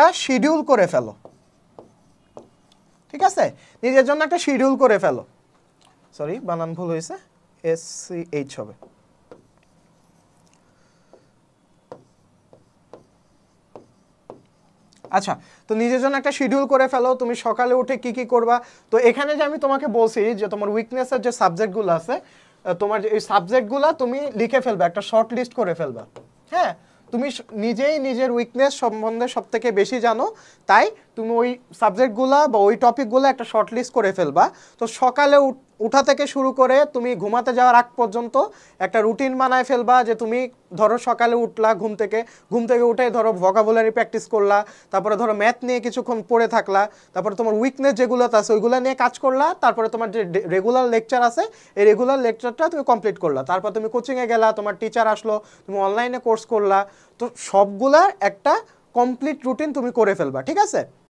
একটা শিডিউল করে ফেলো ঠিক আছে নিজের জন্য একটা শিডিউল করে ফেলো সরি বানান ভুল হয়েছে এস সি এইচ হবে আচ্ছা তো নিজের জন্য একটা শিডিউল করে ফেলো তুমি সকালে উঠে কি কি করবা তো এখানে যে আমি তোমাকে বলছি যে তোমার উইকনেসের যে সাবজেক্টগুলো আছে তোমার এই সাবজেক্টগুলো তুমি লিখে ফেলবে একটা শর্ট লিস্ট করে ফেলবা হ্যাঁ তুমি নিজেই নিজের উইকনেস সম্বন্ধে সব থেকে বেশি জানো তাই তুমি ওই সাবজেক্টগুলা বা ওই টপিকগুলো একটা শর্ট লিস্ট করে ফেলবা তো সকালে উঠা থেকে শুরু করে তুমি ঘুমাতে যাওয়ার আগ পর্যন্ত একটা রুটিন বানায় ফেলবা যে তুমি ধরো সকালে উঠলা ঘুম থেকে ঘুম থেকে উঠে ধরো ভকাবুলারি প্র্যাকটিস করলা তারপরে ধরো ম্যাথ নিয়ে কিছুক্ষণ পড়ে থাকলা তারপরে তোমার উইকনেস যেগুলো আছে ওইগুলো নিয়ে কাজ করলা তারপরে তোমার যে রেগুলার লেকচার আছে এই রেগুলার লেকচারটা তুমি কমপ্লিট করলা তারপর তুমি কোচিংয়ে গেলা তোমার টিচার আসলো তুমি অনলাইনে কোর্স করলা তো সবগুলার একটা কমপ্লিট রুটিন তুমি করে ফেলবা ঠিক আছে